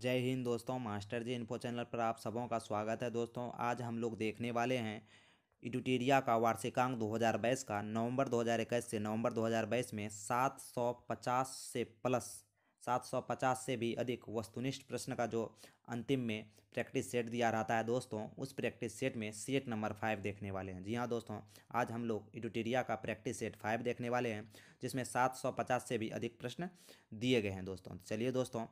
जय हिंद दोस्तों मास्टर जी info channel पर आप सबों का स्वागत है दोस्तों आज हम लोग देखने वाले हैं इडुटेरिया का वार्षिकांक 2022 का नवंबर 2021 से नवंबर 2022 में 750 से प्लस 750 से भी अधिक वस्तुनिष्ठ प्रश्न का जो अंतिम में प्रैक्टिस सेट दिया रहता है दोस्तों उस प्रैक्टिस सेट में सेट नंबर फाइव देखने वाले हैं जी हाँ दोस्तों आज हम लोग इडुटेरिया का प्रैक्टिस सेट फाइव देखने वाले हैं जिसमें 750 से भी अधिक प्रश्न दिए गए हैं दोस्तों चलिए दोस्तों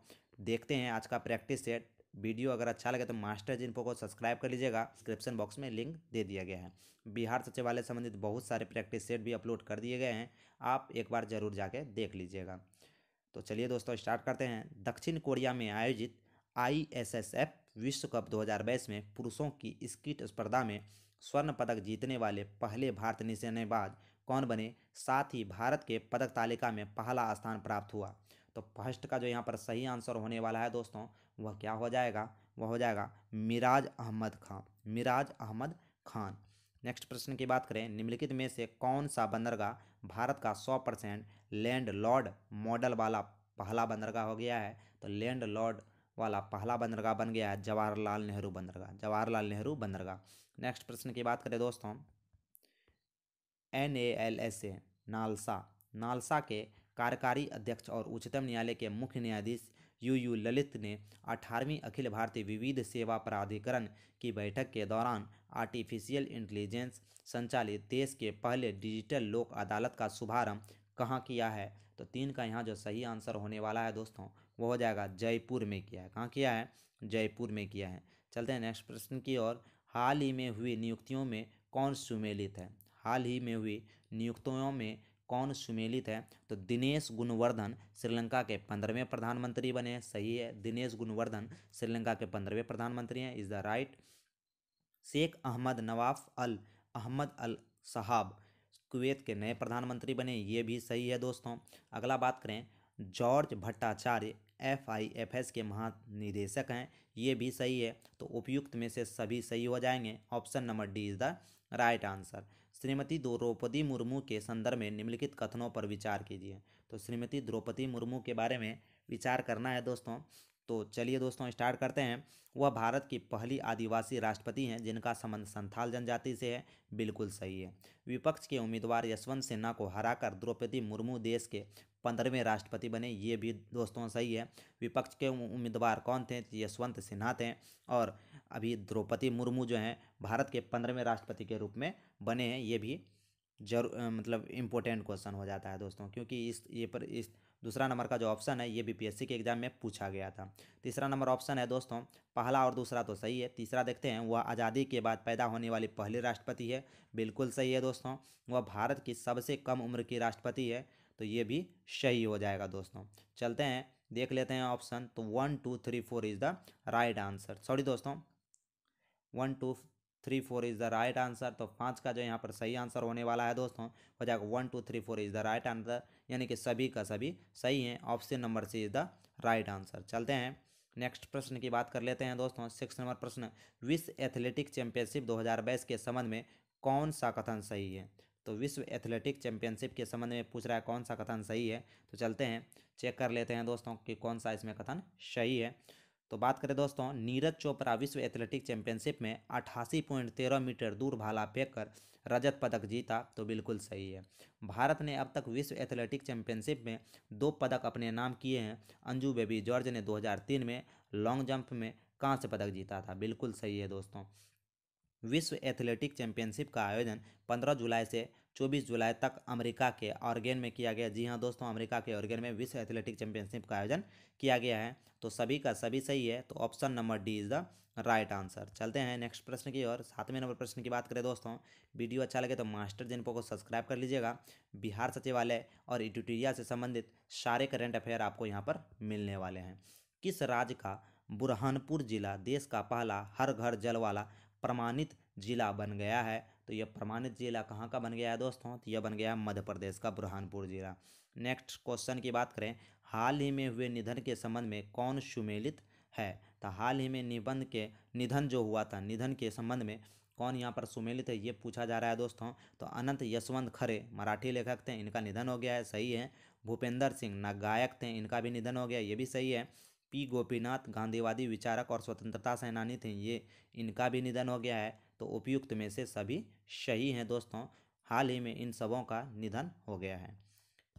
देखते हैं आज का प्रैक्टिस सेट वीडियो अगर अच्छा लगे तो मास्टर जिनपो को सब्सक्राइब कर लीजिएगा डिस्क्रिप्शन बॉक्स में लिंक दे दिया गया है बिहार सचिवालय संबंधित बहुत सारे प्रैक्टिस सेट भी अपलोड कर दिए गए हैं आप एक बार जरूर जाके देख लीजिएगा तो चलिए दोस्तों स्टार्ट करते हैं दक्षिण कोरिया में आयोजित एफ विश्व कप बाईस में पुरुषों की स्कीट स्पर्धा में स्वर्ण पदक जीतने वाले पहले भारतीय निशानेबाज कौन बने साथ ही भारत के पदक तालिका में पहला स्थान प्राप्त हुआ तो फर्स्ट का जो यहाँ पर सही आंसर होने वाला है दोस्तों वह क्या हो जाएगा वह हो जाएगा मिराज अहमद खान मिराज अहमद खान नेक्स्ट प्रश्न की बात करें निम्नलिखित में से कौन सा बंदरगाह भारत का 100 परसेंट लैंड लॉर्ड मॉडल वाला पहला बंदरगाह हो गया है तो लैंड लॉर्ड वाला पहला बंदरगाह बन गया है जवाहरलाल नेहरू बंदरगाह जवाहरलाल नेहरू बंदरगाह नेक्स्ट प्रश्न की बात करें दोस्तों N A L S A NALSA NALSA के कार्यकारी अध्यक्ष और उच्चतम न्यायालय के मुख्य न्यायाधीश यू यू ललित ने 18वीं अखिल भारतीय विविध सेवा प्राधिकरण की बैठक के दौरान आर्टिफिशियल इंटेलिजेंस संचालित देश के पहले डिजिटल लोक अदालत का शुभारंभ कहाँ किया है तो तीन का यहाँ जो सही आंसर होने वाला है दोस्तों वो हो जाएगा जयपुर में किया है कहाँ किया है जयपुर में किया है चलते हैं नेक्स्ट प्रश्न की ओर हाल ही में हुई नियुक्तियों में कौन सुमेलित है हाल ही में हुई नियुक्तियों में कौन सुमेलित है तो दिनेश गुणवर्धन श्रीलंका के पंद्रहवें प्रधानमंत्री बने सही है दिनेश गुणवर्धन श्रीलंका के पंद्रहवें प्रधानमंत्री हैं is the right Sheikh Ahmad Nawaf Al Ahmad Al साहब कुवैत के नए प्रधानमंत्री बने ये भी सही है दोस्तों अगला बात करें George Bhattacharya F I F S के महानिदेशक हैं ये भी सही है तो उपयुक्त में से सभी सही हो जाएंगे option number D is the right answer Shrimati Droupadi Murmu के संदर्भ में निम्नलिखित कथनों पर विचार कीजिए तो श्रीमती द्रौपदी मुर्मू के बारे में विचार करना है दोस्तों तो चलिए दोस्तों स्टार्ट करते हैं वह भारत की पहली आदिवासी राष्ट्रपति हैं जिनका संबंध संथाल जनजाति से है बिल्कुल सही है विपक्ष के उम्मीदवार यशवंत सिन्हा को हराकर द्रौपदी मुर्मू देश के पंद्रहवें राष्ट्रपति बने ये भी दोस्तों सही है विपक्ष के उम्मीदवार कौन थे यशवंत सिन्हा थे और अभी द्रौपदी मुर्मू जो हैं भारत के पंद्रहवें राष्ट्रपति के रूप में बने हैं ये भी जरूर मतलब इम्पोर्टेंट क्वेश्चन हो जाता है दोस्तों क्योंकि इस ये पर इस दूसरा नंबर का जो ऑप्शन है ये बीपीएससी के एग्जाम में पूछा गया था तीसरा नंबर ऑप्शन है दोस्तों पहला और दूसरा तो सही है तीसरा देखते हैं वह आज़ादी के बाद पैदा होने वाली पहली राष्ट्रपति है बिल्कुल सही है दोस्तों वह भारत की सबसे कम उम्र की राष्ट्रपति है तो ये भी सही हो जाएगा दोस्तों चलते हैं देख लेते हैं ऑप्शन तो one two three four is the right answer sorry दोस्तों one two three four is the right answer तो पाँच का जो यहाँ पर सही आंसर होने वाला है दोस्तों हो जाएगा one two three four is the right answer यानी कि सभी का सभी सही है option number C is the right answer चलते हैं नेक्स्ट प्रश्न की बात कर लेते हैं दोस्तों सिक्स नंबर प्रश्न विश्व एथलेटिक चैंपियनशिप बाईस के संबंध में कौन सा कथन सही है तो विश्व एथलेटिक चैंपियनशिप के संबंध में पूछ रहा है कौन सा कथन सही है तो चलते हैं चेक कर लेते हैं दोस्तों कि कौन सा इसमें कथन सही है तो बात करें दोस्तों नीरज चोपड़ा विश्व एथलेटिक चैंपियनशिप में अठासी पॉइंट तेरह मीटर दूर भाला फेंक कर रजत पदक जीता तो बिल्कुल सही है भारत ने अब तक विश्व एथलेटिक चैंपियनशिप में दो पदक अपने नाम किए हैं अंजू बेबी जॉर्ज ने 2003 में लॉन्ग जंप में कांस्य पदक जीता था बिल्कुल सही है दोस्तों विश्व एथलेटिक चैंपियनशिप का आयोजन 15 जुलाई से 24 जुलाई तक अमेरिका के ऑर्गेन में किया गया जी हाँ दोस्तों अमेरिका के ऑर्गेन में विश्व एथलेटिक चैंपियनशिप का आयोजन किया गया है तो सभी का सभी सही है तो option number D is the right answer चलते हैं नेक्स्ट प्रश्न की ओर सातवें नंबर प्रश्न की बात करें दोस्तों वीडियो अच्छा लगे तो मास्टर जिनपो को सब्सक्राइब कर लीजिएगा बिहार सचिवालय और एडिटोरिया से संबंधित सारे करेंट अफेयर आपको यहाँ पर मिलने वाले हैं किस राज्य का बुरहानपुर जिला देश का पहला हर घर जल वाला प्रमाणित ज़िला बन गया है तो यह प्रमाणित ज़िला कहाँ का बन गया है दोस्तों तो यह बन गया मध्य प्रदेश का बुरहानपुर ज़िला नेक्स्ट क्वेश्चन की बात करें हाल ही में हुए निधन के संबंध में कौन सुमेलित है तो हाल ही में निबंध के निधन जो हुआ था निधन के संबंध में कौन यहाँ पर सुमेलित है ये पूछा जा रहा है दोस्तों तो अनंत यशवंत खरे मराठी लेखक थे इनका निधन हो गया है सही है भूपेंद्र सिंह ना गायक थे इनका भी निधन हो गया ये भी सही है पी गोपीनाथ गांधीवादी विचारक और स्वतंत्रता सेनानी थे ये इनका भी निधन हो गया है तो उपयुक्त में से सभी सही हैं दोस्तों हाल ही में इन सबों का निधन हो गया है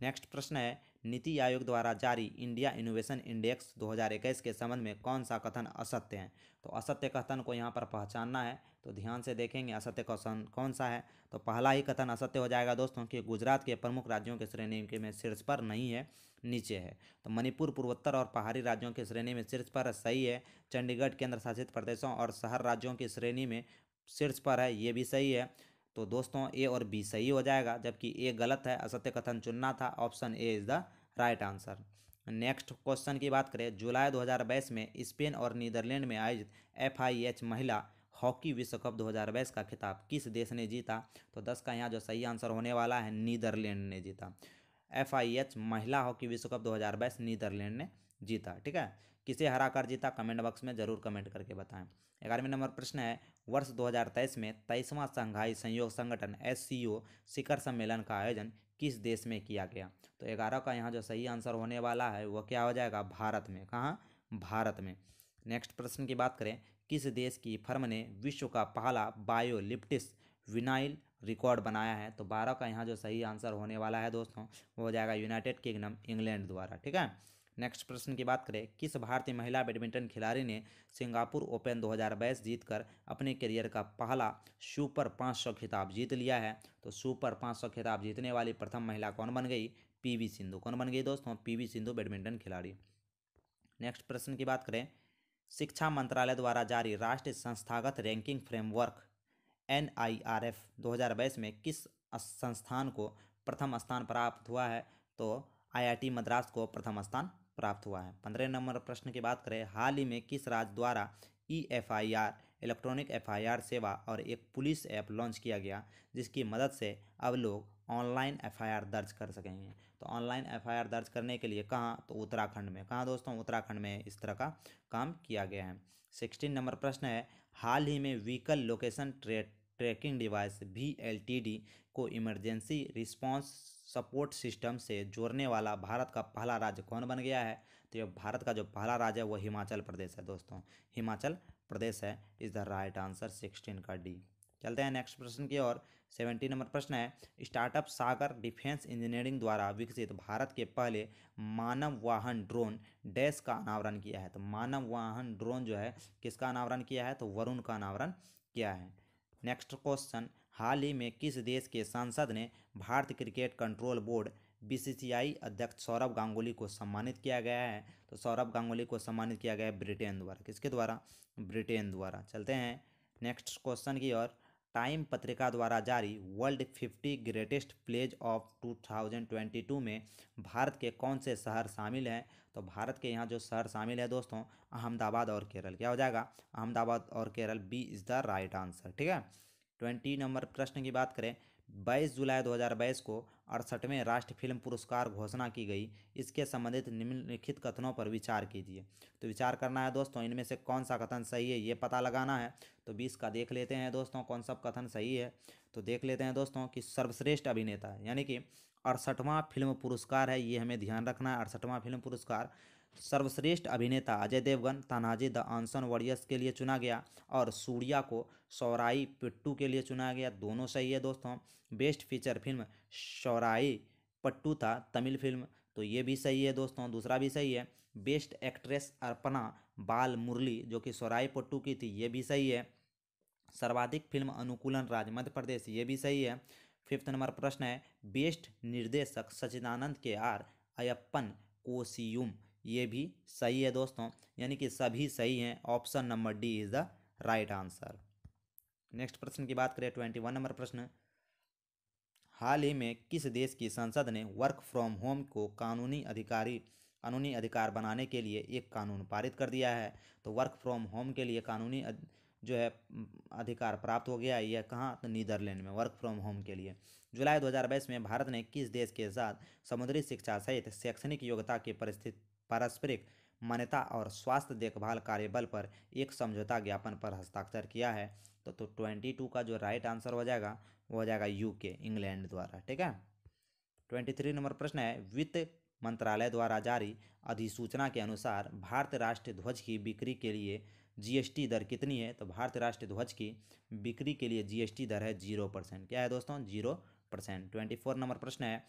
नेक्स्ट प्रश्न है नीति आयोग द्वारा जारी इंडिया इनोवेशन इंडेक्स 2021 के संबंध में कौन सा कथन असत्य है तो असत्य कथन को यहाँ पर पहचानना है तो ध्यान से देखेंगे असत्य कथन कौन सा है तो पहला ही कथन असत्य हो जाएगा दोस्तों कि गुजरात के प्रमुख राज्यों के श्रेणी के में शीर्ष पर नहीं है नीचे है तो मणिपुर पूर्वोत्तर और पहाड़ी राज्यों की श्रेणी में शीर्ष पर सही है चंडीगढ़ केंद्र शासित प्रदेशों और शहर राज्यों की श्रेणी में शीर्ष पर है ये भी सही है तो दोस्तों ए और बी सही हो जाएगा जबकि ए गलत है असत्य कथन चुनना था option A is the right answer next question की बात करें जुलाई 2022 में स्पेन और नीदरलैंड में आयोजित एफ महिला हॉकी विश्व कप 2022 का खिताब किस देश ने जीता तो 10 का यहाँ जो सही आंसर होने वाला है नीदरलैंड ने जीता एफ महिला हॉकी विश्व कप 2022 नीदरलैंड ने जीता ठीक है किसे हरा कर जीता कमेंट बॉक्स में जरूर कमेंट करके बताएं ग्यारहवें नंबर प्रश्न है वर्ष 2023 में तेईसवां संघाई संयोग संगठन एस शिखर सम्मेलन का आयोजन किस देश में किया गया तो ग्यारह का यहाँ जो सही आंसर होने वाला है वह क्या हो जाएगा भारत में कहाँ भारत में नेक्स्ट प्रश्न की बात करें किस देश की फर्म ने विश्व का पहला बायोलिप्टिस विनाइल रिकॉर्ड बनाया है तो बारह का यहाँ जो सही आंसर होने वाला है दोस्तों वो हो जाएगा यूनाइटेड किंगडम इंग्लैंड द्वारा ठीक है नेक्स्ट प्रश्न की बात करें किस भारतीय महिला बैडमिंटन खिलाड़ी ने सिंगापुर ओपन 2022 जीतकर अपने करियर का पहला सुपर 500 खिताब जीत लिया है तो सुपर 500 खिताब जीतने वाली प्रथम महिला कौन बन गई पीवी सिंधु कौन बन गई दोस्तों पीवी सिंधु बैडमिंटन खिलाड़ी नेक्स्ट प्रश्न की बात करें शिक्षा मंत्रालय द्वारा जारी राष्ट्रीय संस्थागत ranking framework N I R F दो हज़ार बाईस में किस संस्थान को प्रथम स्थान प्राप्त हुआ है तो आईआईटी मद्रास को प्रथम स्थान प्राप्त हुआ है पंद्रह नंबर प्रश्न की बात करें हाल ही में किस राज्य द्वारा E F I R electronic F I R सेवा और एक पुलिस ऐप लॉन्च किया गया जिसकी मदद से अब लोग ऑनलाइन एफ़ आई आर दर्ज कर सकेंगे तो ऑनलाइन एफ़ आई आर दर्ज करने के लिए कहाँ तो उत्तराखंड में कहाँ दोस्तों उत्तराखंड में इस तरह का काम किया गया है सिक्सटीन नंबर प्रश्न है हाल ही में vehicle location trade tracking device V को इमरजेंसी रिस्पांस सपोर्ट सिस्टम से जोड़ने वाला भारत का पहला राज्य कौन बन गया है तो ये भारत का जो पहला राज्य है वो हिमाचल प्रदेश है दोस्तों हिमाचल प्रदेश है is the right answer sixteen का डी चलते हैं नेक्स्ट प्रश्न की ओर सेवेंटी नंबर प्रश्न है स्टार्टअप सागर डिफेंस इंजीनियरिंग द्वारा विकसित भारत के पहले मानव वाहन ड्रोन डैश का अनावरण किया है तो मानव वाहन ड्रोन जो है किसका अनावरण किया है तो वरुण का अनावरण किया है नेक्स्ट क्वेश्चन हाल ही में किस देश के सांसद ने Bharat cricket control board BCCI अध्यक्ष सौरभ गांगुली को सम्मानित किया गया है तो सौरभ गांगुली को सम्मानित किया गया है ब्रिटेन द्वारा किसके द्वारा ब्रिटेन द्वारा चलते हैं नेक्स्ट क्वेश्चन की ओर टाइम पत्रिका द्वारा जारी वर्ल्ड 50 ग्रेटेस्ट प्लेज ऑफ 2022 में भारत के कौन से शहर शामिल हैं तो भारत के यहाँ जो शहर शामिल है दोस्तों अहमदाबाद और केरल क्या हो जाएगा अहमदाबाद और Kerala B is the right answer ठीक है ट्वेंटी नंबर प्रश्न की बात करें 22 जुलाई 2022 को अड़सठवें राष्ट्र फिल्म पुरस्कार घोषणा की गई इसके संबंधित निम्नलिखित कथनों पर विचार कीजिए तो विचार करना है दोस्तों इनमें से कौन सा कथन सही है ये पता लगाना है तो 20 का देख लेते हैं दोस्तों कौन सा कथन सही है तो देख लेते हैं दोस्तों कि सर्वश्रेष्ठ अभिनेता यानी कि अड़सठवां फिल्म पुरस्कार है ये हमें ध्यान रखना है अड़सठवां फिल्म पुरस्कार सर्वश्रेष्ठ अभिनेता Ajay Devgn Tanhaji the unsung warriors के लिए चुना गया और सूर्या को सौराई पिट्टू के लिए चुना गया दोनों सही है दोस्तों best feature film Soorarai Pottru था तमिल फिल्म तो ये भी सही है दोस्तों दूसरा भी सही है बेस्ट एक्ट्रेस अर्पणा बाल मुरली जो कि सौराई पट्टू की थी ये भी सही है सर्वाधिक फिल्म अनुकूलन राज मध्य प्रदेश ये भी सही है फिफ्थ नंबर प्रश्न है बेस्ट निर्देशक सचिदानंद के आर अयप्पन कोसियुम ये भी सही है दोस्तों यानी कि सभी सही हैं option number D is the right answer next प्रश्न की बात करें ट्वेंटी वन नंबर प्रश्न हाल ही में किस देश की संसद ने वर्क फ्रॉम होम को कानूनी अधिकारी कानूनी अधिकार बनाने के लिए एक कानून पारित कर दिया है तो वर्क फ्रॉम होम के लिए कानूनी जो है अधिकार प्राप्त हो गया यह कहाँ तो नीदरलैंड में वर्क फ्रॉम होम के लिए जुलाई 2022 में भारत ने किस देश के साथ समुद्री शिक्षा सहित शैक्षणिक योग्यता की परिस्थिति पारस्परिक मान्यता और स्वास्थ्य देखभाल कार्यबल पर एक समझौता ज्ञापन पर हस्ताक्षर किया है तो तो ट्वेंटी टू का जो राइट आंसर हो जाएगा वो हो जाएगा यूके इंग्लैंड द्वारा ठीक है ट्वेंटी थ्री नंबर प्रश्न है वित्त मंत्रालय द्वारा जारी अधिसूचना के अनुसार भारत राष्ट्रीय ध्वज की बिक्री के लिए जीएसटी दर कितनी है तो भारत राष्ट्रीय ध्वज की बिक्री के लिए जीएसटी दर है जीरो परसेंट क्या है दोस्तों zero percent twenty four number प्रश्न है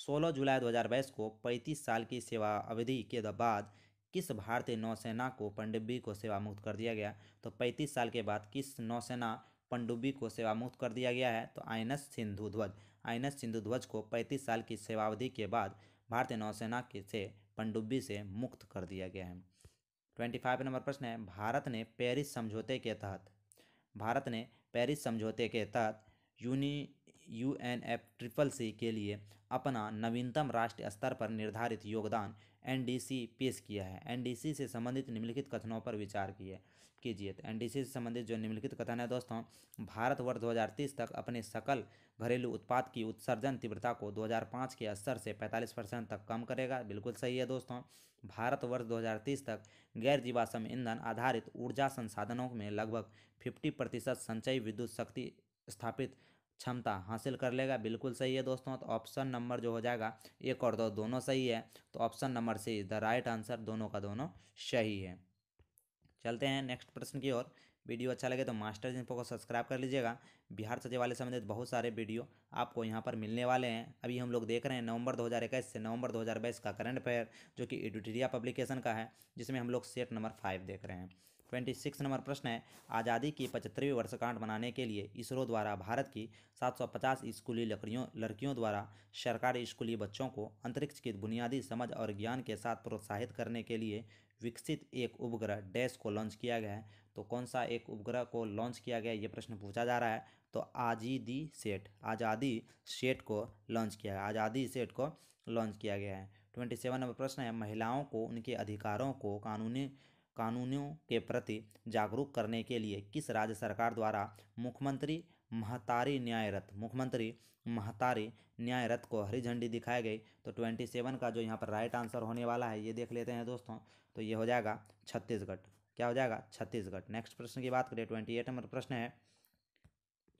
16 जुलाई 2022 को 35 तो तो साल की सेवा अवधि के बाद किस भारतीय नौसेना को पंडुब्बी को सेवा मुक्त कर दिया गया तो 35 साल के बाद किस नौसेना पंडुब्बी को सेवा मुक्त कर दिया गया है तो आई सिंधु ध्वज आई सिंधु ध्वज को 35 साल की सेवावधि के बाद भारतीय नौसेना के से पंडुब्बी से मुक्त कर दिया गया है ट्वेंटी फाइव नंबर प्रश्न है भारत ने पेरिस समझौते के तहत भारत ने पेरिस समझौते के तहत यूनि U N F triple C के लिए अपना नवीनतम राष्ट्रीय स्तर पर निर्धारित योगदान एन डी सी पेश किया है एन डी सी से संबंधित निम्नलिखित कथनों पर विचार किए कीजिए तो एन डी सी से संबंधित जो निम्नलिखित कथन है दोस्तों भारत वर्ष दो हज़ार तीस तक अपने सकल घरेलू उत्पाद की उत्सर्जन तीव्रता को दो हज़ार पाँच के स्तर से पैंतालीस परसेंट तक कम करेगा बिल्कुल सही है दोस्तों भारत वर्ष दो हज़ार तीस तक गैर जीवाश्म ईंधन आधारित ऊर्जा संसाधनों में लगभग फिफ्टी प्रतिशत संचयी विद्युत शक्ति स्थापित क्षमता हासिल कर लेगा बिल्कुल सही है दोस्तों तो ऑप्शन नंबर जो हो जाएगा एक और दो दोनों सही है तो option number C is the right answer दोनों का दोनों सही है चलते हैं नेक्स्ट प्रश्न की ओर वीडियो अच्छा लगे तो मास्टर इन्फो को सब्सक्राइब कर लीजिएगा बिहार सचिवालय संबंधित बहुत सारे वीडियो आपको यहाँ पर मिलने वाले हैं अभी हम लोग देख रहे हैं नवंबर 2021 से नवंबर 2022 का करंट अफेयर जो कि एडिटेरिया पब्लिकेशन का है जिसमें हम लोग सेट नंबर फाइव देख रहे हैं ट्वेंटी सिक्स नंबर प्रश्न है आज़ादी की पचहत्तरवीं वर्षगांठ मनाने के लिए इसरो द्वारा भारत की 750 स्कूली लकड़ियों लड़कियों द्वारा सरकारी स्कूली बच्चों को अंतरिक्ष की बुनियादी समझ और ज्ञान के साथ प्रोत्साहित करने के लिए विकसित एक उपग्रह डैश को लॉन्च किया गया है तो कौन सा एक उपग्रह को लॉन्च किया गया ये प्रश्न पूछा जा रहा है तो आजीदी सेट आज़ादी सेट को लॉन्च किया गया आज़ादी सेट को लॉन्च किया गया है ट्वेंटी सेवन नंबर प्रश्न है महिलाओं को उनके अधिकारों को कानूनी कानूनों के प्रति जागरूक करने के लिए किस राज्य सरकार द्वारा मुख्यमंत्री महतारी न्याय रथ मुख्यमंत्री महतारी न्याय रथ को हरी झंडी दिखाई गई तो ट्वेंटी सेवन का जो यहाँ पर राइट आंसर होने वाला है ये देख लेते हैं दोस्तों तो ये हो जाएगा छत्तीसगढ़ क्या हो जाएगा छत्तीसगढ़ नेक्स्ट प्रश्न की बात करें ट्वेंटी एट नंबर प्रश्न है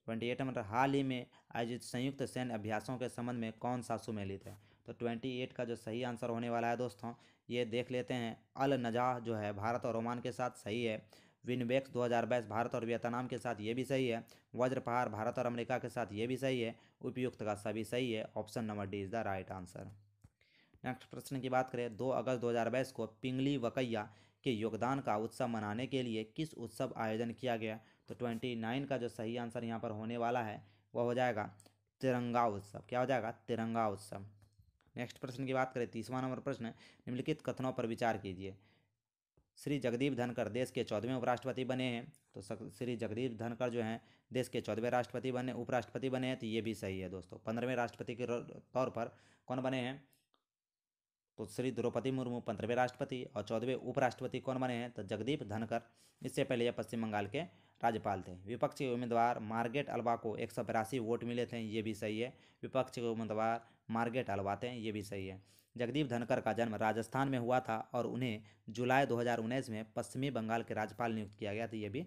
ट्वेंटी एट नंबर हाल ही में आयोजित संयुक्त सैन्य अभ्यासों के संबंध में कौन सा सुमेलित है तो ट्वेंटी एट का जो सही आंसर होने वाला है दोस्तों ये देख लेते हैं अल नजाह जो है भारत और ओमान के साथ सही है विनबेक्स 2022 भारत और वियतनाम के साथ ये भी सही है वज्रपहाड़ भारत और अमेरिका के साथ ये भी सही है उपयुक्त का सभी सही है option number D is the right answer next प्रश्न की बात करें दो अगस्त बाईस को पिंगली वकैया के योगदान का उत्सव मनाने के लिए किस उत्सव आयोजन किया गया तो नाइन का जो सही आंसर यहाँ पर होने वाला है वह हो जाएगा तिरंगा उत्सव क्या हो जाएगा तिरंगा उत्सव नेक्स्ट प्रश्न की बात करें तीसवा नंबर प्रश्न निम्नलिखित कथनों पर विचार कीजिए श्री जगदीप धनकर देश के चौदहवें उपराष्ट्रपति बने हैं तो श्री जगदीप धनकर जो हैं देश के चौदहवें राष्ट्रपति बने उपराष्ट्रपति बने हैं तो ये भी सही है दोस्तों पंद्रहवें राष्ट्रपति के तौर पर कौन बने हैं तो श्री द्रौपदी मुर्मू पंद्रहवें राष्ट्रपति और चौदहवें उपराष्ट्रपति कौन बने हैं तो जगदीप धनकर इससे पहले यह पश्चिम बंगाल के राज्यपाल थे विपक्ष के उम्मीदवार मार्गेट अल्बा को एक वोट मिले थे ये भी सही है विपक्ष के उम्मीदवार मार्केट अलवाते हैं ये भी सही है जगदीप धनकर का जन्म राजस्थान में हुआ था और उन्हें जुलाई 2019 में पश्चिमी बंगाल के राज्यपाल नियुक्त किया गया था ये भी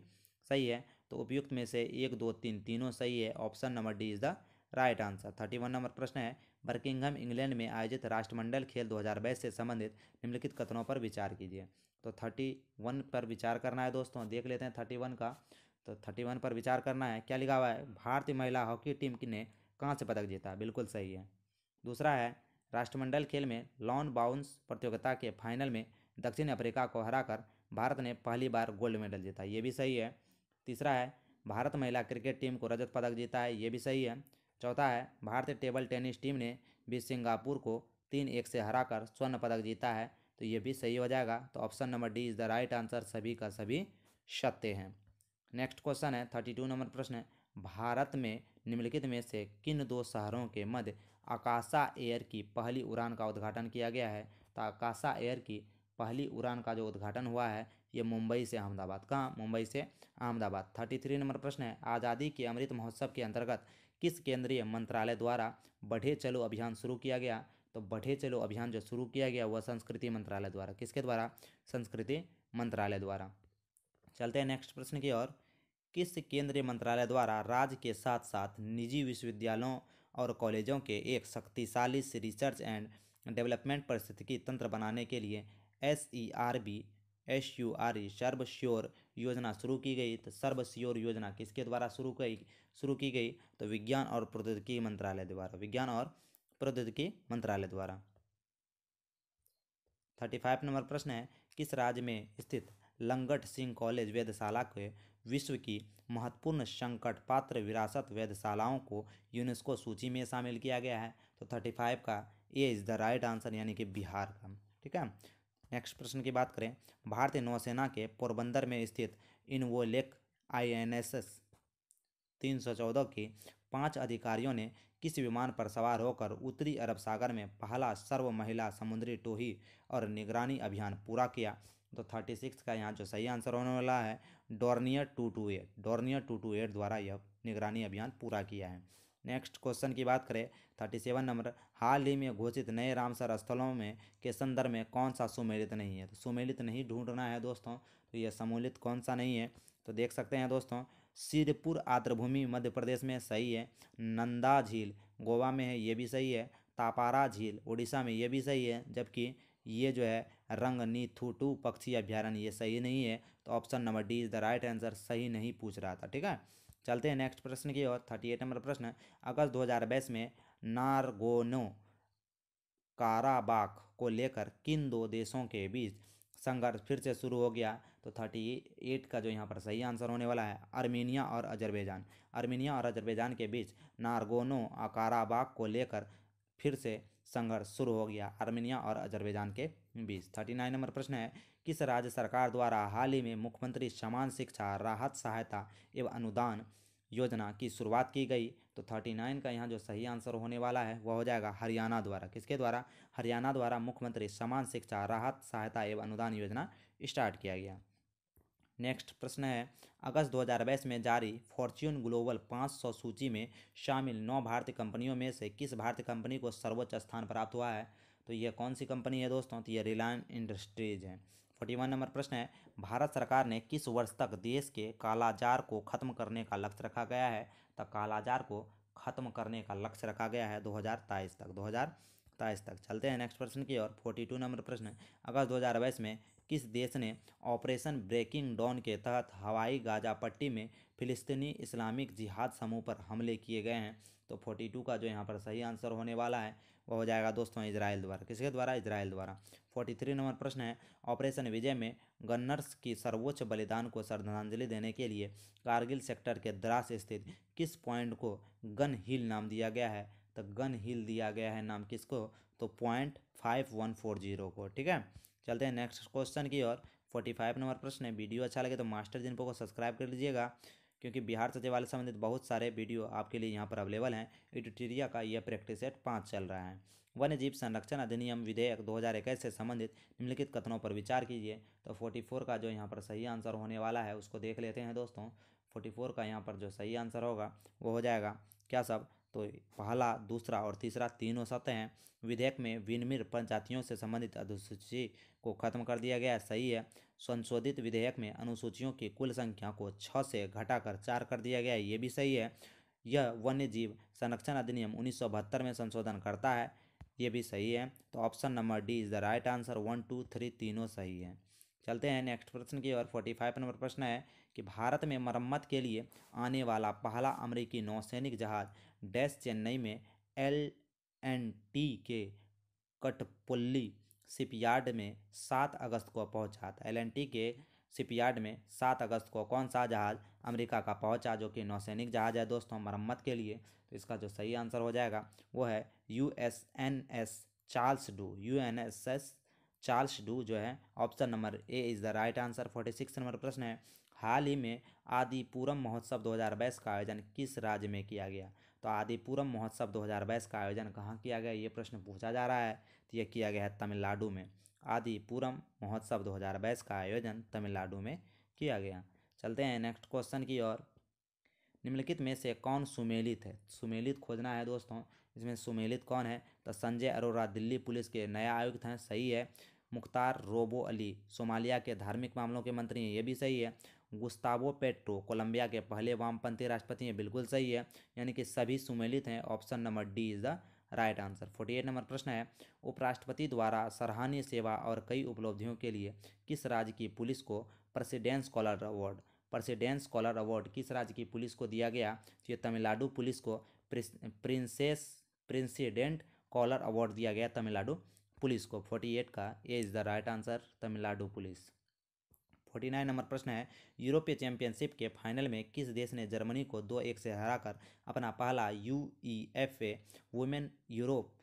सही है तो उपयुक्त में से एक दो तीन तीनों सही है option number D is the right answer thirty one number प्रश्न है बर्किंगहम इंग्लैंड में आयोजित राष्ट्रमंडल खेल दो से संबंधित निम्नलिखित कथनों पर विचार कीजिए तो थर्टी वन पर विचार करना है दोस्तों देख लेते हैं थर्टी वन का तो थर्टी वन पर विचार करना है क्या लिखा हुआ है भारतीय महिला हॉकी टीम ने कहाँ से पदक जीता बिल्कुल सही है दूसरा है राष्ट्रमंडल खेल में लॉन बाउंस प्रतियोगिता के फाइनल में दक्षिण अफ्रीका को हराकर भारत ने पहली बार गोल्ड मेडल जीता ये भी सही है तीसरा है भारत महिला क्रिकेट टीम को रजत पदक जीता है ये भी सही है चौथा है भारतीय टेबल टेनिस टीम ने भी सिंगापुर को तीन एक से हराकर स्वर्ण पदक जीता है तो ये भी सही हो जाएगा तो option number D is the right answer सभी का सभी सत्य हैं नेक्स्ट क्वेश्चन है थर्टी टू नंबर प्रश्न भारत में निम्नलिखित में से किन दो शहरों के मध्य आकाशा एयर की पहली उड़ान का उद्घाटन किया गया है तो आकाशा एयर की पहली उड़ान का जो उद्घाटन हुआ है ये मुंबई से अहमदाबाद कहाँ मुंबई से अहमदाबाद थर्टी थ्री नंबर प्रश्न है आज़ादी के अमृत महोत्सव के अंतर्गत किस केंद्रीय मंत्रालय द्वारा बढ़े चलो अभियान शुरू किया गया तो बढ़े चलो अभियान जो शुरू किया गया वह संस्कृति मंत्रालय द्वारा किसके द्वारा संस्कृति मंत्रालय द्वारा चलते हैं नेक्स्ट प्रश्न की ओर किस केंद्रीय मंत्रालय द्वारा राज्य के साथ साथ निजी विश्वविद्यालयों और कॉलेजों के एक शक्तिशाली रिसर्च एंड डेवलपमेंट परिस्थितिकी तंत्र बनाने के लिए S E e R B S U R E e, SERB SURE योजना शुरू की गई तो सर्व श्योर योजना किसके द्वारा शुरू की शुरू की गई तो विज्ञान और प्रौद्योगिकी मंत्रालय द्वारा विज्ञान और प्रौद्योगिकी मंत्रालय द्वारा थर्टी फाइव नंबर प्रश्न है किस राज्य में स्थित लंगट सिंह कॉलेज वेदशाला के विश्व की महत्वपूर्ण संकट पात्र विरासत वेधशालाओं को यूनेस्को सूची में शामिल किया गया है तो थर्टी फाइव का A is the right answer यानी कि बिहार का ठीक है नेक्स्ट प्रश्न की बात करें भारतीय नौसेना के पोरबंदर में स्थित इनवोलेक आई एन एस एस तीन सौ चौदह की पाँच अधिकारियों ने किस विमान पर सवार होकर उत्तरी अरब सागर में पहला सर्व महिला समुद्री टोही और निगरानी अभियान पूरा किया तो थर्टी सिक्स का यहाँ जो सही आंसर होने वाला है Dornier two two eight Dornier two two eight द्वारा यह निगरानी अभियान पूरा किया है नेक्स्ट क्वेश्चन की बात करें थर्टी सेवन नंबर हाल ही में घोषित नए रामसर स्थलों में के संदर्भ में कौन सा सुमेलित नहीं है तो सुमेलित नहीं ढूंढना है दोस्तों तो यह सम्मिलित कौन सा नहीं है तो देख सकते हैं दोस्तों सिरपुर आर्द्रभूमि मध्य प्रदेश में सही है नंदा झील गोवा में है ये भी सही है तापारा झील उड़ीसा में ये भी सही है जबकि ये जो है रंग रंगनी टू पक्षी अभ्यारण्य ये सही नहीं है तो option number D is the right answer सही नहीं पूछ रहा था ठीक है चलते हैं नेक्स्ट प्रश्न की ओर थर्टी एट नंबर प्रश्न अगस्त दो हज़ार बाईस में नारगोनो काराबाक को लेकर किन दो देशों के बीच संघर्ष फिर से शुरू हो गया तो थर्टी एट का जो यहाँ पर सही आंसर होने वाला है अर्मीनिया और अजरबैजान अर्मीनिया और अजरबैजान के बीच नारगोनो काराबाग को लेकर फिर से संघर्ष शुरू हो गया आर्मेनिया और अजरबैजान के बीच थर्टी नाइन नंबर प्रश्न है किस राज्य सरकार द्वारा हाल ही में मुख्यमंत्री समान शिक्षा राहत सहायता एवं अनुदान योजना की शुरुआत की गई तो थर्टी नाइन का यहाँ जो सही आंसर होने वाला है वह हो जाएगा हरियाणा द्वारा किसके द्वारा हरियाणा द्वारा मुख्यमंत्री समान शिक्षा राहत सहायता एवं अनुदान योजना स्टार्ट किया गया नेक्स्ट प्रश्न है अगस्त 2022 में जारी फॉर्च्यून ग्लोबल 500 सूची में शामिल नौ भारतीय कंपनियों में से किस भारतीय कंपनी को सर्वोच्च स्थान प्राप्त हुआ है तो यह कौन सी कंपनी है दोस्तों तो ये रिलायंस इंडस्ट्रीज है फोर्टी वन नंबर प्रश्न है भारत सरकार ने किस वर्ष तक देश के कालाजार को खत्म करने का लक्ष्य रखा गया है तो कालाजार को खत्म करने का लक्ष्य रखा गया है दो हज़ार तक दो हज़ार तक चलते हैं नेक्स्ट प्रश्न की और फोर्टी टू नंबर प्रश्न अगस्त दो हज़ार बाईस में किस देश ने ऑपरेशन ब्रेकिंग डॉन के तहत हवाई गाजा पट्टी में फिलिस्तीनी इस्लामिक जिहाद समूह पर हमले किए गए हैं तो 42 का जो यहाँ पर सही आंसर होने वाला है वह हो जाएगा दोस्तों इसराइल द्वारा किसके द्वारा इसराइल द्वारा 43 नंबर प्रश्न है ऑपरेशन विजय में गन्नर्स की सर्वोच्च बलिदान को श्रद्धांजलि देने के लिए कारगिल सेक्टर के द्रास स्थित किस पॉइंट को गन हिल नाम दिया गया है तो गन हिल दिया गया है नाम किसको तो point five one four zero को ठीक है चलते हैं नेक्स्ट क्वेश्चन की ओर फोर्टी फाइव नंबर प्रश्न है वीडियो अच्छा लगे तो मास्टर जिनपो को सब्सक्राइब कर लीजिएगा क्योंकि बिहार सचिवालय संबंधित बहुत सारे वीडियो आपके लिए यहाँ पर अवेलेबल हैं एडिटेरिया का यह प्रैक्टिस एट पाँच चल रहा है वन्य जीव संरक्षण अधिनियम विधेयक 2021 से संबंधित निम्नलिखित कथनों पर विचार कीजिए तो 44 का जो यहाँ पर सही आंसर होने वाला है उसको देख लेते हैं दोस्तों 44 का यहाँ पर जो सही आंसर होगा वो हो जाएगा क्या सब तो पहला दूसरा और तीसरा तीनों सत्य हैं विधेयक में विनमिर पंचायतियों से संबंधित अनुसूची को खत्म कर दिया गया सही है संशोधित विधेयक में अनुसूचियों की कुल संख्या को छः से घटाकर चार कर दिया गया ये भी सही है यह वन्य जीव संरक्षण अधिनियम उन्नीस में संशोधन करता है ये भी सही है तो option number D is the right answer one two three तीनों सही है चलते हैं नेक्स्ट प्रश्न की ओर फोर्टी फाइव नंबर प्रश्न है कि भारत में मरम्मत के लिए आने वाला पहला अमरीकी नौसैनिक जहाज़ डैश चेन्नई में एल एंड टी के कटपुल्ली शिपयार्ड में सात अगस्त को पहुंचा था एल टी के शिपयार्ड में सात अगस्त को कौन सा जहाज़ अमेरिका का पहुंचा जो कि नौसैनिक जहाज़ है दोस्तों मरम्मत के लिए तो इसका जो सही आंसर हो जाएगा वो है U S N S Charles Drew U N S S Charles Drew जो है option number A is the right answer forty six number प्रश्न है हाल ही में आदिपुरम महोत्सव दो का आयोजन किस राज्य में किया गया तो आदिपुरम महोत्सव दो का आयोजन कहाँ किया गया ये प्रश्न पूछा जा रहा है तो यह किया गया है तमिलनाडु में आदिपुरम महोत्सव दो का आयोजन तमिलनाडु में किया गया चलते हैं नेक्स्ट क्वेश्चन की ओर निम्नलिखित में से कौन सुमेलित है सुमेलित खोजना है दोस्तों इसमें सुमेलित कौन है तो संजय अरोरा दिल्ली पुलिस के नया आयुक्त हैं सही है मुख्तार रोबो अली सोमालिया के धार्मिक मामलों के मंत्री हैं ये भी सही है गुस्तावो पेट्रो कोलंबिया के पहले वामपंथी राष्ट्रपति हैं बिल्कुल सही है यानी कि सभी सुमेलित हैं option number D is the right answer forty eight number प्रश्न है उपराष्ट्रपति द्वारा सराहनीय सेवा और कई उपलब्धियों के लिए किस राज्य की पुलिस को president's colour award president's colour award किस राज्य की पुलिस को दिया गया तो ये तमिलनाडु पुलिस को प्रिंसेस प्रिंसिडेंट कॉलर अवार्ड दिया गया तमिलनाडु पुलिस को फोर्टी एट का A is the right answer Tamil Nadu police forty nine number प्रश्न है यूरोपीय चैंपियनशिप के फाइनल में किस देश ने जर्मनी को दो एक से हराकर अपना पहला U E F A women Europe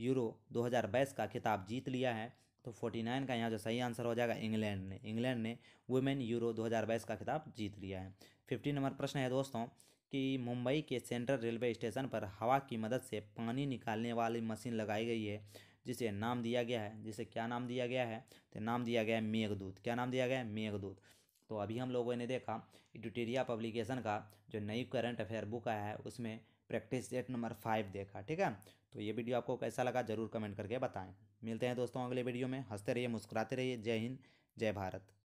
Euro 2022 का खिताब जीत लिया है तो फोर्टी नाइन का यहाँ जो सही आंसर हो जाएगा इंग्लैंड ने इंग्लैंड ने वुमेन यूरो 2022 का खिताब जीत लिया है फिफ्टी नंबर प्रश्न है दोस्तों कि मुंबई के सेंट्रल रेलवे स्टेशन पर हवा की मदद से पानी निकालने वाली मशीन लगाई गई है जिसे नाम दिया गया है जिसे क्या नाम दिया गया है तो नाम दिया गया है मेघदूत क्या नाम दिया गया है मेघदूत तो अभी हम लोगों ने देखा एडिटेरिया पब्लिकेशन का जो नई करंट अफेयर बुक आया है उसमें प्रैक्टिस सेट नंबर फाइव देखा ठीक है तो ये वीडियो आपको कैसा लगा जरूर कमेंट करके बताएं मिलते हैं दोस्तों अगले वीडियो में हंसते रहिए मुस्कुराते रहिए जय हिंद जय भारत